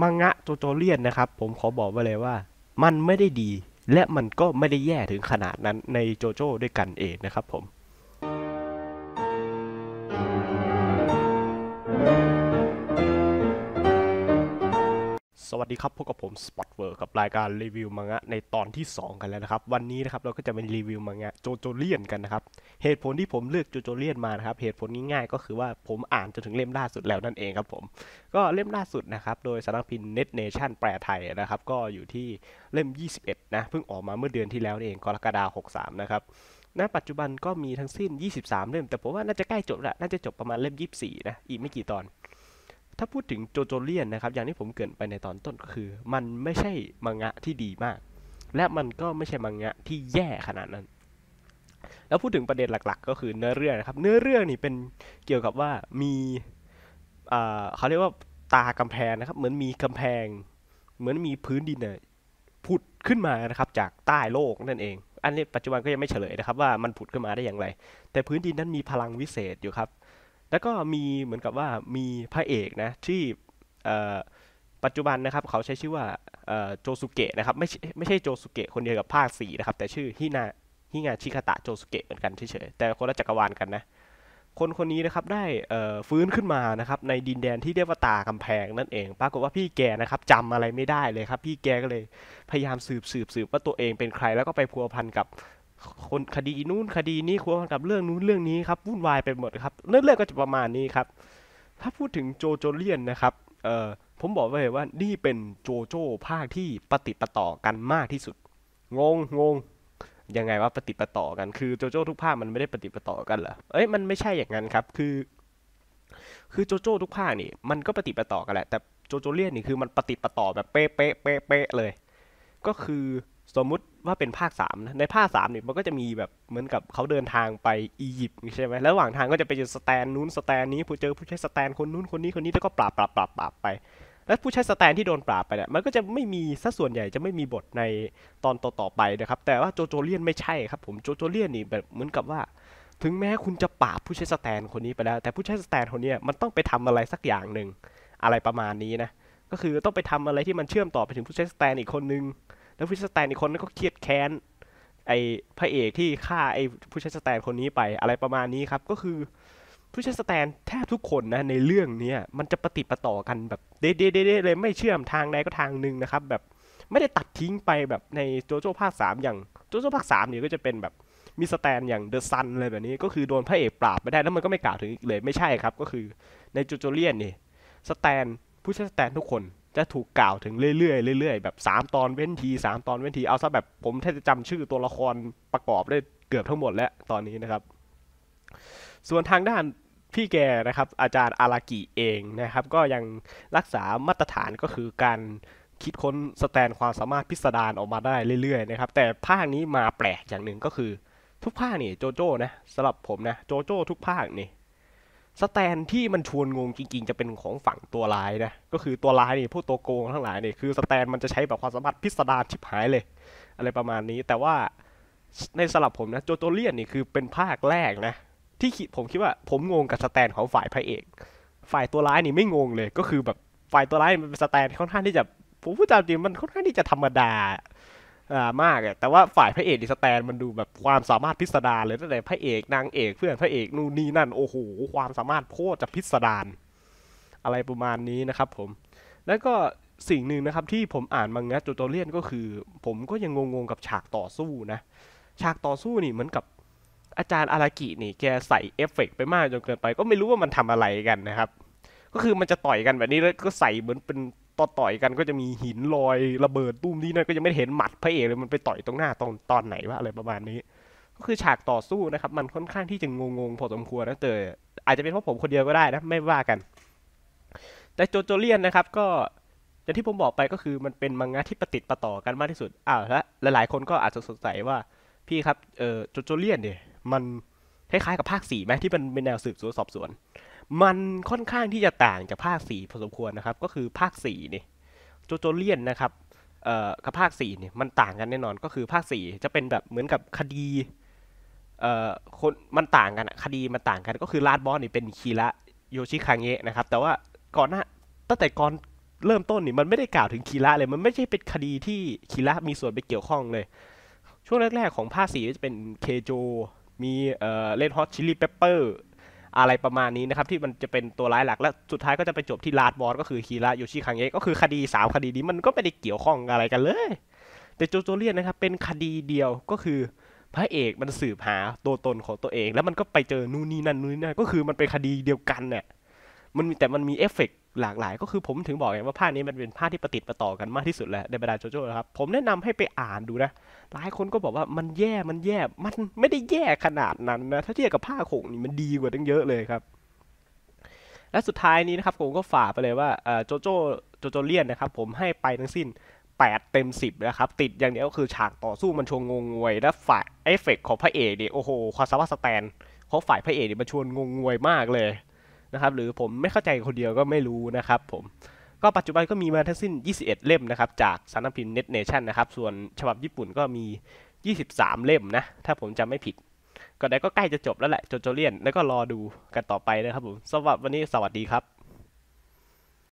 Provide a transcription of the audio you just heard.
มังงะโจโจเลียนนะครับผมขอบอกไว้เลยว่ามันไม่ได้ดี และมันก็ไม่ได้แย่ถึงขนาดนั้นในโจโจ้ด้วยกันเองนะครับผมวัสดีครับพบกับผม Spotwork กับรายการรีวิวมังงะในตอนที่ 2 กันแล้วนะครับวันนี้นะครับเราก็จะเป็นรีวิวมังงะโจโจเลียนกันนะครับเหตุผลที่ผมเลือกโจโจเลียนมานะครับเหตุผลง่ายๆ ก็คือว่าผมอ่านจนถึงเล่มล่าสุดแล้วนั่นเองครับผมก็เล่มล่าสุดนะครับโดยสำนักพิมพ์น็ตเนชั่นแปลไทยนะครับก็อยู่ที่เล่ม 21 นะเพิ่งออกมาเมื่อเดือนที่แล้วเองกรกฎาคม 63 นะครับณปัจจุบันก็มีทั้งสิ้น 23 เล่มแต่ผมว่าน่าจะใกล้จบละน่าจะจบประมาณเล่ม 24 นะอีกไม่กี่ตอนถ้าพูดถึงโจโจเลียนนะครับ อย่างที่ผมเกินไปในตอนต้นคือ มันไม่ใช่มังงะที่ดีมาก และมันก็ไม่ใช่มังงะที่แย่ขนาดนั้น แล้วพูดถึงประเด็นหลักๆ ก็คือเนื้อเรื่องนะครับ เนื้อเรื่องนี่เป็นเกี่ยวกับว่ามีเขาเรียกว่าตากำแพงนะครับ เหมือนมีกำแพง เหมือนมีพื้นดินเนี่ยผุดขึ้นมานะครับ จากใต้โลกนั่นเอง อันนี้ปัจจุบันก็ยังไม่เฉลยนะครับว่า มันผุดขึ้นมาได้อย่างไร แต่พื้นดินนั้นมีพลังวิเศษอยู่ครับแล้วก็มีเหมือนกับว่ามีพระเอกนะที่ปัจจุบันนะครับ เขาใช้ชื่อว่าโจสุเกะนะครับ ไม่ไม่ใช่โจสุเกะคนเดียวกับภาคส่นะครับ แต่ชื่อฮินาฮิงาชิคาตะโจสุเกะเหมือนกันเฉยๆแต่คนละจักรวาลกันนะ คนคนนี้นะครับได้ฟื้นขึ้นมานะครับในดินแดนที่เรียกว่าตากำแพง นั่นเอง ปรากฏว่าพี่แกนะครับจำอะไรไม่ได้เลยครับ พี่แกก็เลยพยายามสืบสืบสืบว่าตัวเองเป็นใคร แล้วก็ไปพัวพันกับคนคดีนู้นคดีนี้ควกับเรื่องนู้นเรื่องนี้ครับวุ่นวายไปหมดครับเรื่องๆก็จะประมาณนี้ครับ ถ้าพูดถึงโจโจเลียนนะครับเอ่อผมบอกไว้เลยว่านี่เป็นโจโจภาคที่ปฏิปต่อกันมากที่สุดงงงงยังไงว่าปฏิปต่อกันคือโจโจทุกภาคมันไม่ได้ปฏิปต่อกันเหรอเอ้ยมันไม่ใช่อย่างนั้นครับคือ คือโจโจทุกภาคนี่ มันก็ปฏิปต่อกันแหละ แต่โจโจเลียนนี่คือมันปฏิปต่อ แบบเป๊ะเป๊ะเป๊ะเป๊ะเลย ก็คือสมมุติว่าเป็นภาคสามนะในภาคสามเนี่ยมันก็จะมีแบบเหมือนกับเขาเดินทางไปอียิปต์ใช่ไหมแล้วระหว่างทางก็จะไปเจอสแตนนู้นสแตนนี้ผู้เจอผู้ใช้สแตนคนนู้นคนนี้คนนี้แล้วก็ปราบปราบปราบปราบไป แล้วผู้ใช้สแตนที่โดนปราบไปเนี่ยมันก็จะไม่มีัะส่วนใหญ่จะไม่มีบทในตอนต่อๆไปนะครับแต่ว่าโจโจเลียนไม่ใช่ครับ ผมโจโจเลียนนี่แบบเหมือนกับว่า ถึงแม้คุณจะปราบผู้ใช้สแตนคนนี้ไปแล้วแต่ผู้ใช้สแตนคนนี้มันต้องไปทำอะไรสักอย่างหนึ่งอะไรประมาณนี้นะก็คือต้องไปทำอะไรที่มันเชื่อมต่อไปถึงผู้ใช้สแตนอีกคนนึงแล้วผู้ใช้สแตนอีกคนก็เครียดแค้นไอ้พระเอกที่ฆ่าไอ้ผู้ใช้สแตนคนนี้ไปอะไรประมาณนี้ครับก็คือ ผู้ใช้สแตนแทบทุกคนนะในเรื่องนี้มันจะปฏิปต่อกันแบบเด็ดๆเลยไม่เชื่อมทางใดก็ทางหนึ่งนะครับแบบไม่ได้ตัดทิ้งไปแบบในโจโจ้ภาค3อย่างโจโจ้ภาค3เนี่ยก็จะเป็นแบบมีสแตนอย่างเดอะซันอะไรแบบนี้ก็คือ โดนพระเอกปราบไปได้แล้วมันก็ไม่กล่าวถึงอีกเลยไม่ใช่ครับก็คือในโจโจเลียนนี่สแตนผู้ใช้สแตนทุกคนจะถูกกล่าวถึงเรื่อยๆเรื่อย ๆ แบบ 3 ตอนเว้นที 3 ตอนเว้นทีเอาซะแบบผมแทบจะจำชื่อตัวละครประกอบได้เกือบทั้งหมดแล้วตอนนี้นะครับ ส่วนทางด้านพี่แกนะครับอาจารย์อารากิเองนะครับ ก็ยังรักษามาตรฐานก็คือการคิดค้นสแตนความสามารถพิสดารออกมาได้เรื่อยๆนะครับแต่ภาคนี้มาแปลกอย่างหนึ่งก็คือ ทุกภาคนี่โจโจ้นะสำหรับผมนะโจโจ้ทุกภาคนี่สแตนที่มันชวนงงจริงๆจะเป็นของฝั่งตัวร้ายนะ ก็คือตัวร้ายนี่ พวกตัวโกงทั้งหลายนี่คือสแตนมันจะใช้แบบความสามารถพิสดารชิบหายเลย อะไรประมาณนี้แต่ว่าในสลับผมนะโจโตเลียนนี่คือเป็นภาคแรกนะที่ผมคิดว่าผมงงกับสแตนของฝ่ายพระเอก ฝ่ายตัวร้ายนี่ไม่งงเลย ก็คือแบบฝ่ายตัวร้ายมันเป็นสแตนค่อนข้างที่จะผมพูดตามจริงมันค่อนข้างที่จะธรรมดาอ่ามากอะแต่ว่าฝ่ายพระเอกดิสแตนมันดูแบบความสามารถพิสดารเลยตั้งแต่พระเอกนางเอกเพื่อนพระเอกนู่นนี่นั่นโอ้โหความสามารถโคตรจะพิสดารอะไรประมาณนี้นะครับ ผมแล้วก็สิ่งหนึ่งนะครับที่ผมอ่านมางงะจูโตเลียนก็คือ ผมก็ยังงงๆกับฉากต่อสู้นะฉากต่อสู้นี่เหมือนกับอาจารย์อารากินี่แกใส่เอฟเฟกไปมากจนเกินไป ก็ไม่รู้ว่ามันทำอะไรกันนะครับ ก็คือมันจะต่อยกันแบบนี้แล้วก็ใส่เหมือนเป็นต่อยกันก็จะมีหินลอยระเบิดตุ้มนี่นั่นก็ยังไม่เห็นหมัดพระเอกเลยมันไปต่อยตรงหน้าตอนตอนไหนวะอะไรประมาณนี้ ก็คือฉากต่อสู้นะครับ มันค่อนข้างที่จะงงๆพอสมควรนะแต่อาจจะเป็นเพราะผมคนเดียวก็ได้นะไม่ว่ากัน แต่โจโจเลียนนะครับ ก็อย่างที่ผมบอกไปก็คือมันเป็นมังงะที่ประติดประต่อกันมากที่สุดอ้าวและหลายๆคนก็อาจจะสงสัยว่า พี่ครับเออโจโจเลียนเนี่ย มันคล้ายๆกับภาคสี่ไหมที่มันเป็นแนวสืบสวนสอบสวนมันค่อนข้างที่จะต่างจากภาคสี่พอสมควรนะครับก็คือภาคสี่นี่โจโจเลียนนะครับเอ่อกับภาคสีเนี่ยมันต่างกันแน่นอนก็คือภาคสี่จะเป็นแบบเหมือนกับคดีเอ่อคนมันต่างกันคดีมันต่างกันก็คือลาดบอสนี่เป็นคีระโยชิคังเงะนะครับแต่ว่าก่อนหน้าตั้งแต่ก่อนเริ่มต้นนี่มันไม่ได้กล่าวถึงคีระเลย มันไม่ใช่เป็นคดีที่คีระมีส่วนไปเกี่ยวข้องเลย ช่วงแรกๆของภาคสี่จะเป็นเคโจมีเอ่อเลนฮอตชิลลี่เปปเปอร์อะไรประมาณนี้นะครับที่มันจะเป็นตัวร้ายหลักและสุดท้ายก็จะไปจบที่ลาดบอสก็คือคีระยยชิคังเอะก็คือคดี3คดีนี้มันก็ไม่ได้เกี่ยวข้องอะไรกันเลยแต่โจโจเลียนนะครับเป็นคดีเดียวก็คือพระเอกมันสืบหาตัวตนของตัวเอง แล้วมันก็ไปเจอนู่นนี่นั่นนู่นนี่นั่นก็คือมันเป็นคดีเดียวกันเนี่ยมันแต่มันมีเอฟเฟกหลากหลายก็คือผมถึงบอกไงว่าภาคนี้มันเป็นภาคที่ประติดประต่อกันมากที่สุดแหละในบรรดาโจโจ้ครับผมแนะนำให้ไปอ่านดูนะ หลายคนก็บอกว่ามันแย่มันแย่มันไม่ได้แย่ขนาดนั้นนะถ้าเทียบกับภาคหกนี่มันดีกว่าตั้งเยอะเลยครับ และสุดท้ายนี้นะครับผมก็ฝากไปเลยว่าโจโจ้โจโจเลียนนะครับผมให้ไปทั้งสิ้น 8 เต็ม 10นะครับติดอย่างเดียวก็คือฉากต่อสู้มันชวงงงวยและฝ่ายเอฟเฟกของพระเอกเนี่ยโอ้โหความสามารถสแตนเพราะฝ่ายพระเอกเนี่ยมันชวนงงงวยมากเลยนะครับหรือผมไม่เข้าใจคนเดียวก็ไม่รู้นะครับผมก็ปัจจุบันก็มีมาทั้งสิ้น 21 เล่มนะครับ จากสำนักพิมพ์เน็ตเนชั่นะครับ ส่วนฉบับญี่ปุ่นก็มี 23 เล่มนะ ถ้าผมจำไม่ผิด ก็ได้ก็ใกล้จะจบแล้วแหละ โจโจเลียนแล้วก็รอดูกันต่อไปนะครับผม สวัสดีวันนี้สวัสดีครับ